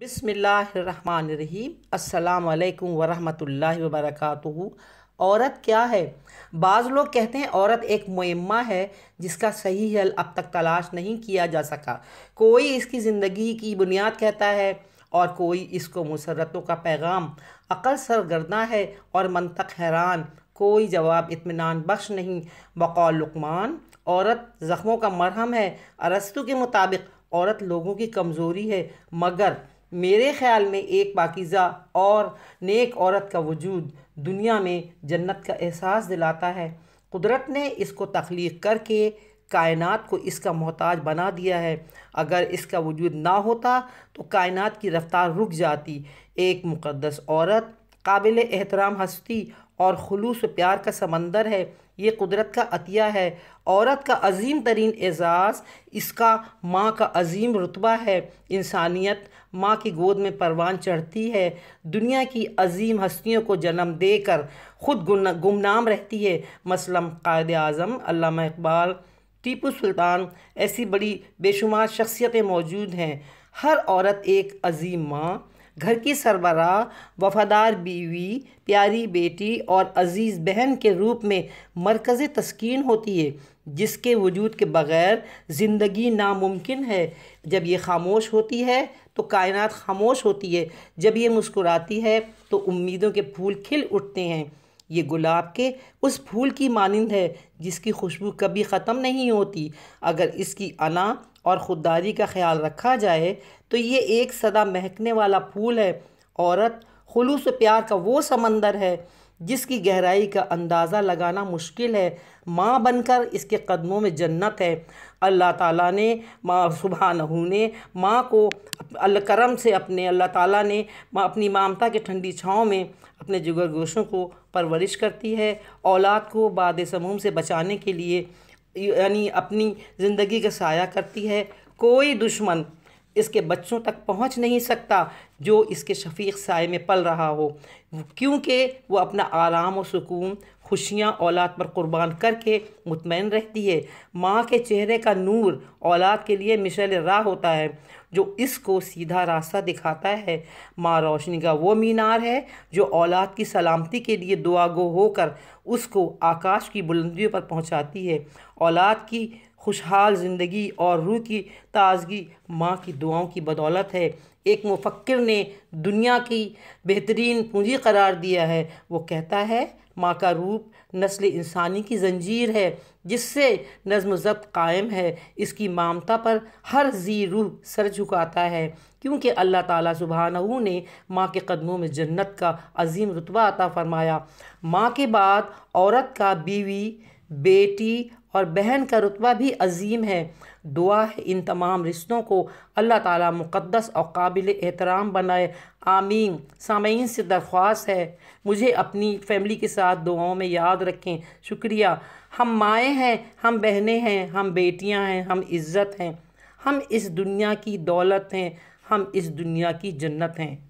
बिसमीम अल्लाम वरहमतुल्ला वबरक औरत क्या है बाज़ लोग कहते हैं औरत एक मुम्मा है जिसका सही हल अब तक तलाश नहीं किया जा सका कोई इसकी ज़िंदगी की बुनियाद कहता है और कोई इसको मुसरतों का पैगाम अकल सरगर्दा है और मनतक हैरान कोई जवाब इतमान बख्श नहीं बकौल लुकमान औरत ज़ख्मों का मरहम है अरस्तु के मुताबिक औरत लोगों की कमज़ोरी है मगर मेरे ख्याल में एक पाकिज़ा और नेक औरत का वजूद दुनिया में जन्नत का एहसास दिलाता है कुदरत ने इसको तख्लीक करके कायनात को इसका मोहताज बना दिया है अगर इसका वजूद ना होता तो कायनात की रफ़्तार रुक जाती एक मुक़दस औरत काबिल एहतराम हस्ती और खलूस प्यार का समंदर है ये कुदरत का अतिया है औरत का अजीम तरीन एजाज़ इसका माँ का अजीम रुतबा है इंसानियत माँ की गोद में परवान चढ़ती है दुनिया की अजीम हस्तियों को जन्म देकर ख़ुद गुमनाम रहती है मसलम कायद अज़म अल्लामा इकबाल टीपू सुल्तान ऐसी बड़ी बेशुमार शख्सियतें मौजूद हैं हर औरत एक अजीम माँ घर की सरबरा वफादार बीवी प्यारी बेटी और अजीज़ बहन के रूप में मरकज़ तस्किन होती है जिसके वजूद के बग़ैर ज़िंदगी नामुमकिन है जब ये खामोश होती है तो कायनात खामोश होती है जब ये मुस्कुराती है तो उम्मीदों के फूल खिल उठते हैं ये गुलाब के उस फूल की मानंद है जिसकी खुशबू कभी ख़त्म नहीं होती अगर इसकी अना और ख़ुददारी का ख्याल रखा जाए तो ये एक सदा महकने वाला फूल है औरत खलूस प्यार का वो समंदर है जिसकी गहराई का अंदाज़ा लगाना मुश्किल है माँ बनकर इसके कदमों में जन्नत है अल्लाह ताला ने माँ नहू ने माँ को अल करम से अपने अल्लाह ताला ने माँ अपनी मामता के ठंडी छाँव में अपने जुगर गोशों को परवरिश करती है औलाद को बाद समूम से बचाने के लिए यानी अपनी ज़िंदगी का साया करती है कोई दुश्मन इसके बच्चों तक पहुंच नहीं सकता जो इसके शफीक साय में पल रहा हो क्योंकि वो अपना आराम और सुकून खुशियाँ औलाद पर कुर्बान करके मुतमिन रहती है माँ के चेहरे का नूर औलाद के लिए मिशल राह होता है जो इसको सीधा रास्ता दिखाता है माँ रोशनी का वो मीनार है जो औलाद की सलामती के लिए दुआगो होकर उसको आकाश की बुलंदियों पर पहुँचाती है औलाद की खुशहाल ज़िंदगी और रूह की ताजगी माँ की दुआओं की बदौलत है एक मुफक्र ने दुनिया की बेहतरीन पूंजी करार दिया है वो कहता है माँ का रूप नस्ल इंसानी की जंजीर है जिससे नज़म ज़ब्त कायम है इसकी मामता पर हर जी रूह सर झुकाता है क्योंकि अल्लाह ताला सुबहानू ने माँ के कदमों में जन्नत का अजीम रुतबा अता फ़रमाया माँ के बाद औरत का बीवी बेटी और बहन का रुतबा भी अजीम है दुआ है इन तमाम रिश्तों को अल्लाह ताला मुक़दस और काबिल एहतराम बनाए आमीन सामीन से दरख्वास्त है मुझे अपनी फैमिली के साथ दुआओं में याद रखें शुक्रिया हम माएँ हैं हम बहनें हैं हम बेटियाँ हैं हम इज़्ज़त हैं हम इस दुनिया की दौलत हैं हम इस दुनिया की जन्नत हैं